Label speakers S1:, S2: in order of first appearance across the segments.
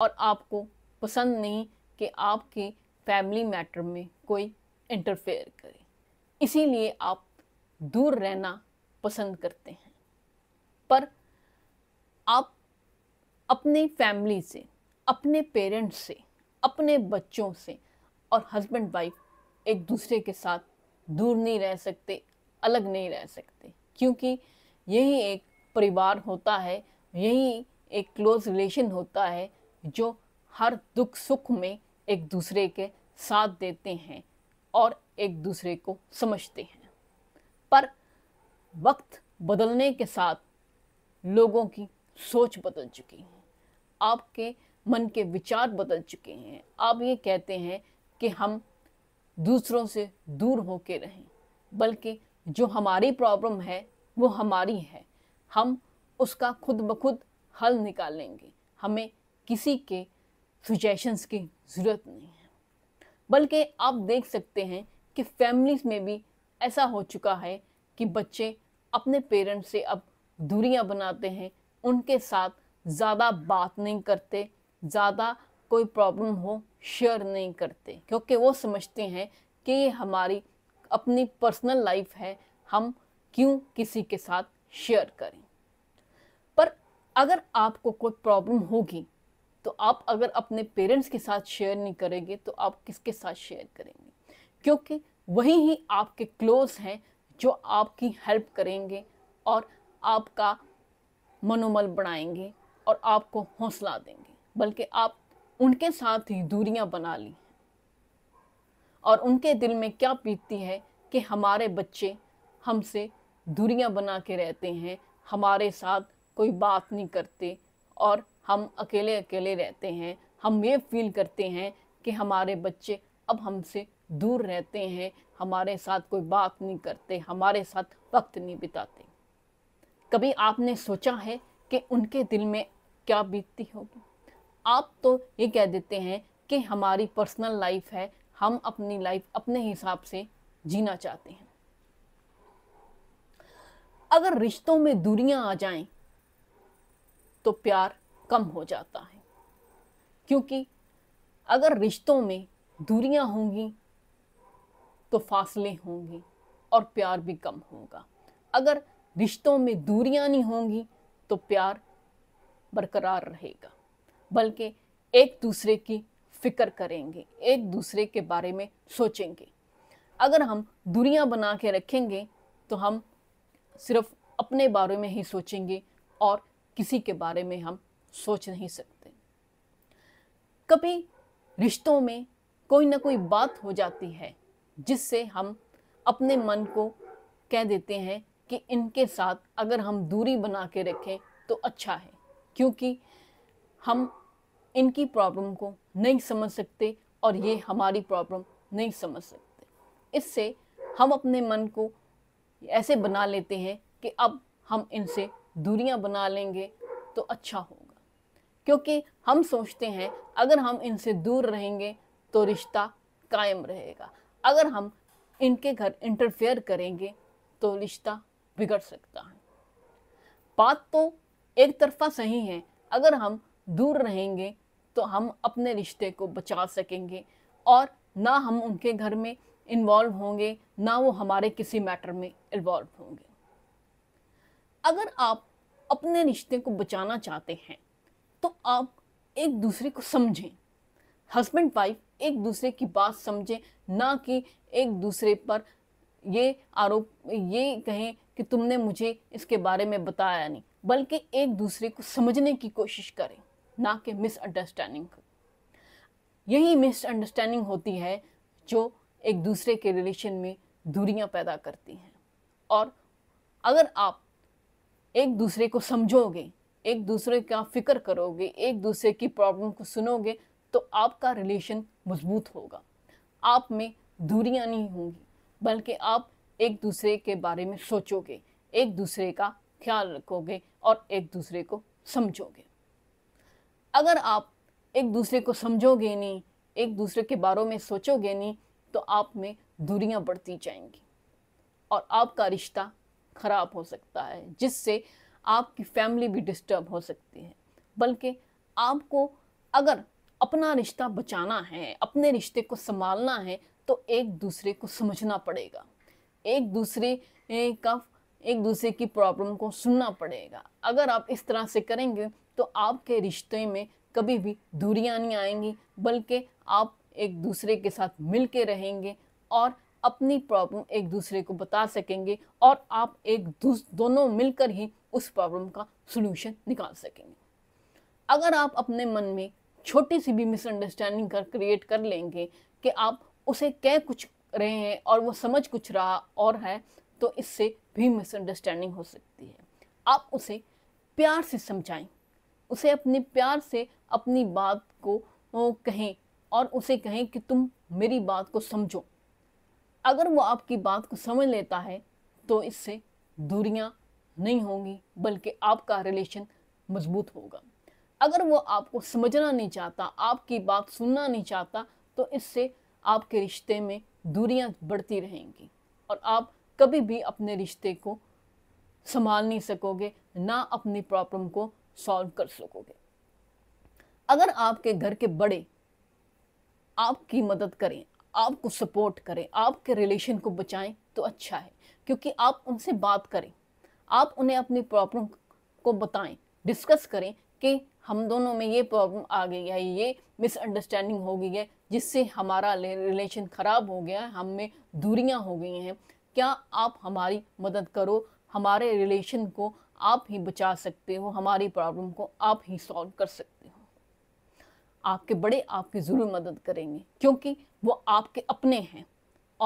S1: और आपको पसंद नहीं कि आपके फैमिली मैटर में कोई इंटरफेयर करे इसीलिए आप दूर रहना पसंद करते हैं पर आप अपनी फैमिली से अपने पेरेंट्स से अपने बच्चों से और हस्बैंड वाइफ एक दूसरे के साथ दूर नहीं रह सकते अलग नहीं रह सकते क्योंकि यही एक परिवार होता है यही एक क्लोज रिलेशन होता है जो हर दुख सुख में एक दूसरे के साथ देते हैं और एक दूसरे को समझते हैं पर वक्त बदलने के साथ लोगों की सोच बदल चुकी है आपके मन के विचार बदल चुके हैं आप ये कहते हैं कि हम दूसरों से दूर हो के रहें बल्कि जो हमारी प्रॉब्लम है वो हमारी है हम उसका खुद ब खुद हल निकालेंगे हमें किसी के सुजेशंस की ज़रूरत नहीं है बल्कि आप देख सकते हैं कि फैमिलीज़ में भी ऐसा हो चुका है कि बच्चे अपने पेरेंट्स से अब दूरियां बनाते हैं उनके साथ ज़्यादा बात नहीं करते ज़्यादा कोई प्रॉब्लम हो शेयर नहीं करते क्योंकि वो समझते हैं कि ये हमारी अपनी पर्सनल लाइफ है हम क्यों किसी के साथ शेयर करें पर अगर आपको कोई प्रॉब्लम होगी तो आप अगर अपने पेरेंट्स के साथ शेयर नहीं करेंगे तो आप किसके साथ शेयर करेंगे क्योंकि वही ही आपके क्लोज हैं जो आपकी हेल्प करेंगे और आपका मनोबल बढ़ाएंगे और आपको हौसला देंगे बल्कि आप उनके साथ ही दूरियां बना ली और उनके दिल में क्या बीतती है कि हमारे बच्चे हमसे दूरियां बना के रहते हैं हमारे साथ कोई बात नहीं करते और हम अकेले अकेले रहते हैं हम ये फील करते हैं कि हमारे बच्चे अब हमसे दूर रहते हैं हमारे साथ कोई बात नहीं करते हमारे साथ वक्त नहीं बिताते कभी आपने सोचा है कि उनके दिल में क्या बीतती होगी आप तो ये कह देते हैं कि हमारी पर्सनल लाइफ है हम अपनी लाइफ अपने हिसाब से जीना चाहते हैं अगर रिश्तों में दूरियां आ जाएं तो प्यार कम हो जाता है क्योंकि अगर रिश्तों में दूरियां होंगी तो फासले होंगे और प्यार भी कम होगा अगर रिश्तों में दूरियां नहीं होंगी तो प्यार बरकरार रहेगा बल्कि एक दूसरे की फ़िक्र करेंगे एक दूसरे के बारे में सोचेंगे अगर हम दूरियां बना के रखेंगे तो हम सिर्फ अपने बारे में ही सोचेंगे और किसी के बारे में हम सोच नहीं सकते कभी रिश्तों में कोई ना कोई बात हो जाती है जिससे हम अपने मन को कह देते हैं कि इनके साथ अगर हम दूरी बना के रखें तो अच्छा है क्योंकि हम इनकी प्रॉब्लम को नहीं समझ सकते और ये हमारी प्रॉब्लम नहीं समझ सकते इससे हम अपने मन को ऐसे बना लेते हैं कि अब हम इनसे दूरियां बना लेंगे तो अच्छा हो क्योंकि हम सोचते हैं अगर हम इनसे दूर रहेंगे तो रिश्ता कायम रहेगा अगर हम इनके घर इंटरफेयर करेंगे तो रिश्ता बिगड़ सकता है बात तो एक तरफा सही है अगर हम दूर रहेंगे तो हम अपने रिश्ते को बचा सकेंगे और ना हम उनके घर में इन्वॉल्व होंगे ना वो हमारे किसी मैटर में इन्वॉल्व होंगे अगर आप अपने रिश्ते को बचाना चाहते हैं तो आप एक दूसरे को समझें हस्बैंड वाइफ एक दूसरे की बात समझें ना कि एक दूसरे पर ये आरोप ये कहें कि तुमने मुझे इसके बारे में बताया नहीं बल्कि एक दूसरे को समझने की कोशिश करें ना कि मिसअंडरस्टैंडिंग यही मिसअंडरस्टैंडिंग होती है जो एक दूसरे के रिलेशन में दूरियां पैदा करती हैं और अगर आप एक दूसरे को समझोगे एक दूसरे का फिक्र करोगे एक दूसरे की प्रॉब्लम को सुनोगे तो आपका रिलेशन मजबूत होगा आप में दूरियां नहीं होंगी बल्कि आप एक दूसरे के बारे में सोचोगे एक दूसरे का ख्याल रखोगे और एक दूसरे को समझोगे अगर आप एक दूसरे को समझोगे नहीं एक दूसरे के बारे में सोचोगे नहीं तो आप में दूरियां बढ़ती जाएंगी और आपका रिश्ता ख़राब हो सकता है जिससे आपकी फैमिली भी डिस्टर्ब हो सकती है बल्कि आपको अगर अपना रिश्ता बचाना है अपने रिश्ते को संभालना है तो एक दूसरे को समझना पड़ेगा एक दूसरे का एक दूसरे की प्रॉब्लम को सुनना पड़ेगा अगर आप इस तरह से करेंगे तो आपके रिश्ते में कभी भी दूरियाँ नहीं आएंगी बल्कि आप एक दूसरे के साथ मिल के रहेंगे और अपनी प्रॉब्लम एक दूसरे को बता सकेंगे और आप एक दोनों मिलकर ही उस प्रॉब्लम का सोल्यूशन निकाल सकेंगे अगर आप अपने मन में छोटी सी भी मिसअंडरस्टैंडिंग कर क्रिएट कर लेंगे कि आप उसे कह कुछ रहे हैं और वो समझ कुछ रहा और है तो इससे भी मिसअंडरस्टैंडिंग हो सकती है आप उसे प्यार से समझाएं उसे अपने प्यार से अपनी बात को कहें और उसे कहें कि तुम मेरी बात को समझो अगर वो आपकी बात को समझ लेता है तो इससे दूरियां नहीं होंगी बल्कि आपका रिलेशन मजबूत होगा अगर वो आपको समझना नहीं चाहता आपकी बात सुनना नहीं चाहता तो इससे आपके रिश्ते में दूरियां बढ़ती रहेंगी और आप कभी भी अपने रिश्ते को संभाल नहीं सकोगे ना अपनी प्रॉब्लम को सॉल्व कर सकोगे अगर आपके घर के बड़े आपकी मदद करें आपको सपोर्ट करें आपके रिलेशन को बचाएं तो अच्छा है क्योंकि आप उनसे बात करें आप उन्हें अपनी प्रॉब्लम को बताएं डिस्कस करें कि हम दोनों में ये प्रॉब्लम आ गई है ये मिसअंडरस्टैंडिंग हो गई है जिससे हमारा रिलेशन ख़राब हो गया है हम में दूरियाँ हो गई हैं क्या आप हमारी मदद करो हमारे रिलेशन को आप ही बचा सकते हो हमारी प्रॉब्लम को आप ही सॉल्व कर सकते हो आपके बड़े आपकी ज़रूर मदद करेंगे क्योंकि वो आपके अपने हैं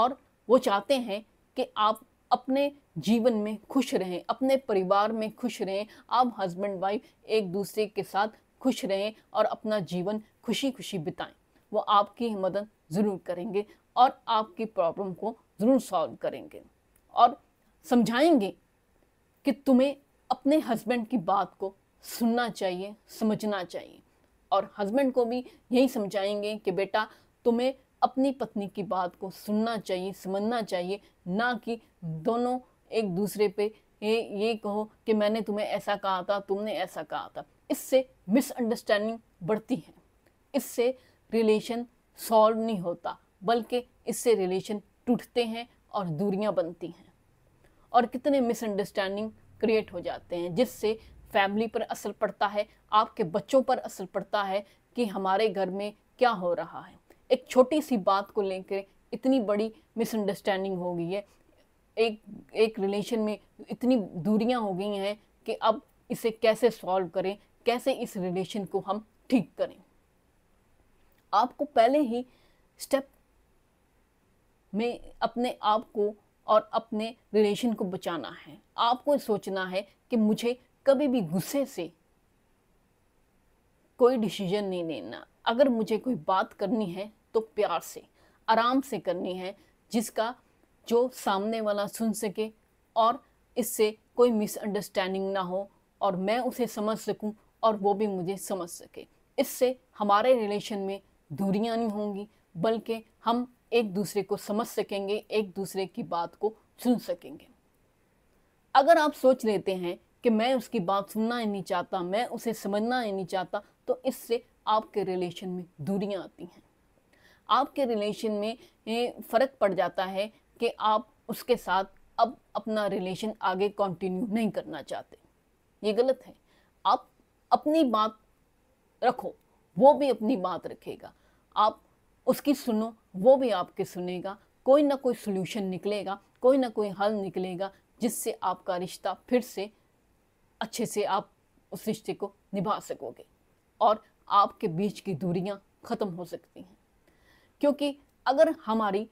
S1: और वो चाहते हैं कि आप अपने जीवन में खुश रहें अपने परिवार में खुश रहें आप हस्बैंड वाइफ एक दूसरे के साथ खुश रहें और अपना जीवन खुशी खुशी बिताएं वो आपकी मदद ज़रूर करेंगे और आपकी प्रॉब्लम को ज़रूर सॉल्व करेंगे और समझाएंगे कि तुम्हें अपने हस्बैंड की बात को सुनना चाहिए समझना चाहिए और हस्बैंड को भी यही समझाएंगे कि बेटा तुम्हें अपनी पत्नी की बात को सुनना चाहिए समझना चाहिए ना कि दोनों एक दूसरे पे ये ये कहो कि मैंने तुम्हें ऐसा कहा था तुमने ऐसा कहा था इससे मिसअंडरस्टैंडिंग बढ़ती है इससे रिलेशन सॉल्व नहीं होता बल्कि इससे रिलेशन टूटते हैं और दूरियां बनती हैं और कितने मिसअंडरस्टैंडिंग क्रिएट हो जाते हैं जिससे फैमिली पर असर पड़ता है आपके बच्चों पर असर पड़ता है कि हमारे घर में क्या हो रहा है एक छोटी सी बात को लेकर इतनी बड़ी मिसअंडरस्टैंडिंग हो गई है एक एक रिलेशन में इतनी दूरियां हो गई हैं कि अब इसे कैसे सॉल्व करें कैसे इस रिलेशन को हम ठीक करें आपको पहले ही स्टेप में अपने आप को और अपने रिलेशन को बचाना है आपको सोचना है कि मुझे कभी भी गुस्से से कोई डिसीजन नहीं लेना अगर मुझे कोई बात करनी है तो प्यार से आराम से करनी है जिसका जो सामने वाला सुन सके और इससे कोई मिसअंडरस्टैंडिंग ना हो और मैं उसे समझ सकूं और वो भी मुझे समझ सके इससे हमारे रिलेशन में दूरियां नहीं होंगी बल्कि हम एक दूसरे को समझ सकेंगे एक दूसरे की बात को सुन सकेंगे अगर आप सोच लेते हैं कि मैं उसकी बात सुनना ही नहीं चाहता मैं उसे समझना ही नहीं चाहता तो इससे आपके रिलेशन में दूरियां आती हैं आपके रिलेशन में फ़र्क पड़ जाता है कि आप उसके साथ अब अपना रिलेशन आगे कंटिन्यू नहीं करना चाहते ये गलत है आप अपनी बात रखो वो भी अपनी बात रखेगा आप उसकी सुनो वो भी आपके सुनेगा कोई ना कोई सोल्यूशन निकलेगा कोई ना कोई हल निकलेगा जिससे आपका रिश्ता फिर से अच्छे से आप उस रिश्ते को निभा सकोगे और आपके बीच की दूरियां ख़त्म हो सकती हैं क्योंकि अगर हमारी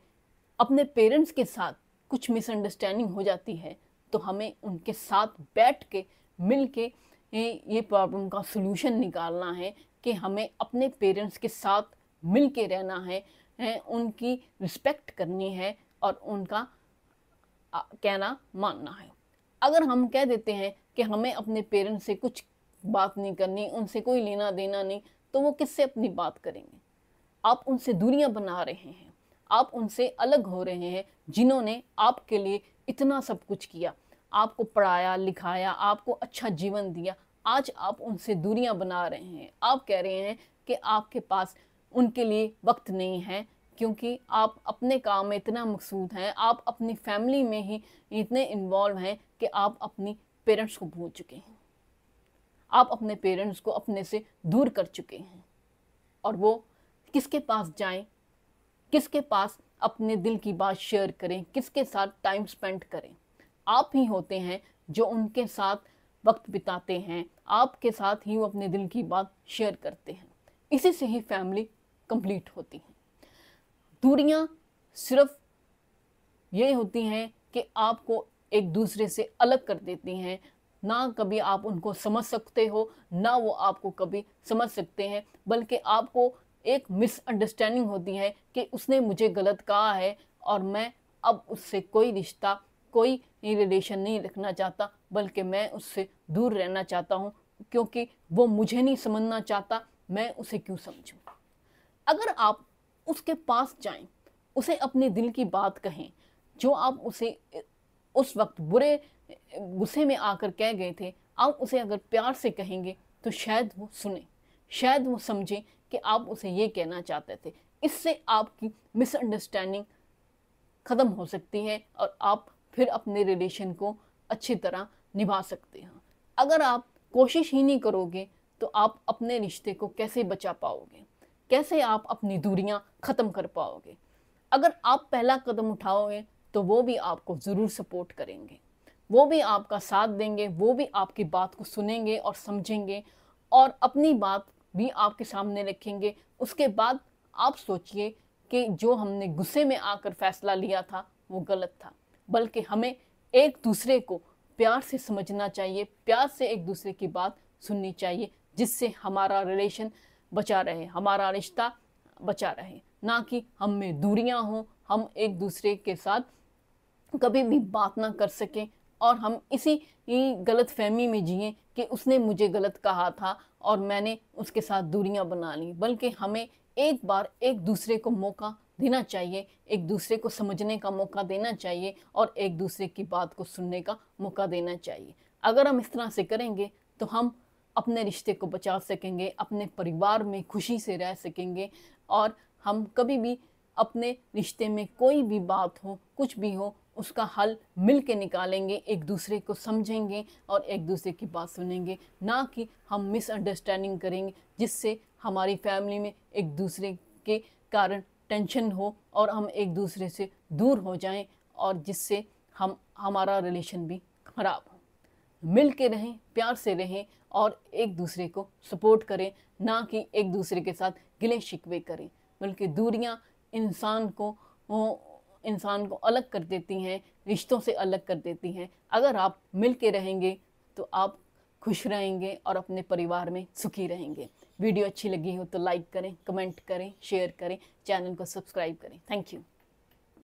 S1: अपने पेरेंट्स के साथ कुछ मिसअंडरस्टैंडिंग हो जाती है तो हमें उनके साथ बैठ के मिल के ये ये प्रॉब्लम का सोल्यूशन निकालना है कि हमें अपने पेरेंट्स के साथ मिल के रहना है उनकी रिस्पेक्ट करनी है और उनका कहना मानना है अगर हम कह देते हैं कि हमें अपने पेरेंट्स से कुछ बात नहीं करनी उनसे कोई लेना देना नहीं तो वो किससे अपनी बात करेंगे आप उनसे दूरियाँ बना रहे हैं आप उनसे अलग हो रहे हैं जिन्होंने आपके लिए इतना सब कुछ किया आपको पढ़ाया लिखाया आपको अच्छा जीवन दिया आज आप उनसे दूरियां बना रहे हैं आप कह रहे हैं कि आपके पास उनके लिए वक्त नहीं है क्योंकि आप अपने काम में इतना मकसूद हैं आप अपनी फैमिली में ही इतने इन्वॉल्व हैं कि आप अपनी पेरेंट्स को भूल चुके हैं आप अपने पेरेंट्स को अपने से दूर कर चुके हैं और वो किसके पास जाएं किसके पास अपने दिल की बात शेयर करें किसके साथ टाइम स्पेंड करें आप ही होते हैं जो उनके साथ वक्त बिताते हैं आपके साथ ही वो अपने दिल की बात शेयर करते हैं इसी से ही फैमिली कंप्लीट होती है दूरियां सिर्फ ये होती हैं कि आपको एक दूसरे से अलग कर देती हैं ना कभी आप उनको समझ सकते हो ना वो आपको कभी समझ सकते हैं बल्कि आपको एक मिसअंडरस्टैंडिंग होती है कि उसने मुझे गलत कहा है और मैं अब उससे कोई रिश्ता कोई रिलेशन नहीं रखना चाहता बल्कि मैं उससे दूर रहना चाहता हूँ क्योंकि वो मुझे नहीं समझना चाहता मैं उसे क्यों समझूँ अगर आप उसके पास जाएं उसे अपने दिल की बात कहें जो आप उसे उस वक्त बुरे गुस्से में आकर कह गए थे आप उसे अगर प्यार से कहेंगे तो शायद वो सुने शायद वो समझें कि आप उसे ये कहना चाहते थे इससे आपकी मिसअंडरस्टैंडिंग ख़त्म हो सकती है और आप फिर अपने रिलेशन को अच्छी तरह निभा सकते हैं अगर आप कोशिश ही नहीं करोगे तो आप अपने रिश्ते को कैसे बचा पाओगे कैसे आप अपनी दूरियां ख़त्म कर पाओगे अगर आप पहला कदम उठाओगे तो वो भी आपको ज़रूर सपोर्ट करेंगे वो भी आपका साथ देंगे वो भी आपकी बात को सुनेंगे और समझेंगे और अपनी बात भी आपके सामने रखेंगे उसके बाद आप सोचिए कि जो हमने गुस्से में आकर फैसला लिया था वो गलत था बल्कि हमें एक दूसरे को प्यार से समझना चाहिए प्यार से एक दूसरे की बात सुननी चाहिए जिससे हमारा रिलेशन बचा रहे हमारा रिश्ता बचा रहे ना कि हम में दूरियां हों हम एक दूसरे के साथ कभी भी बात ना कर सकें और हम इसी गलत फहमी में जिए कि उसने मुझे गलत कहा था और मैंने उसके साथ दूरियां बना ली बल्कि हमें एक बार एक दूसरे को मौका देना चाहिए एक दूसरे को समझने का मौका देना चाहिए और एक दूसरे की बात को सुनने का मौका देना चाहिए अगर हम इस तरह से करेंगे तो हम अपने रिश्ते को बचा सकेंगे अपने परिवार में खुशी से रह सकेंगे और हम कभी भी अपने रिश्ते में कोई भी बात हो कुछ भी हो उसका हल मिल के निकालेंगे एक दूसरे को समझेंगे और एक दूसरे की बात सुनेंगे ना कि हम मिसअंडरस्टैंडिंग करेंगे जिससे हमारी फैमिली में एक दूसरे के कारण टेंशन हो और हम एक दूसरे से दूर हो जाएं और जिससे हम हमारा रिलेशन भी ख़राब हो मिल के रहें प्यार से रहें और एक दूसरे को सपोर्ट करें ना कि एक दूसरे के साथ गिले शिकवे करें बल्कि दूरियाँ इंसान को इंसान को अलग कर देती हैं रिश्तों से अलग कर देती हैं अगर आप मिल के रहेंगे तो आप खुश रहेंगे और अपने परिवार में सुखी रहेंगे वीडियो अच्छी लगी हो तो लाइक करें कमेंट करें शेयर करें चैनल को सब्सक्राइब करें थैंक यू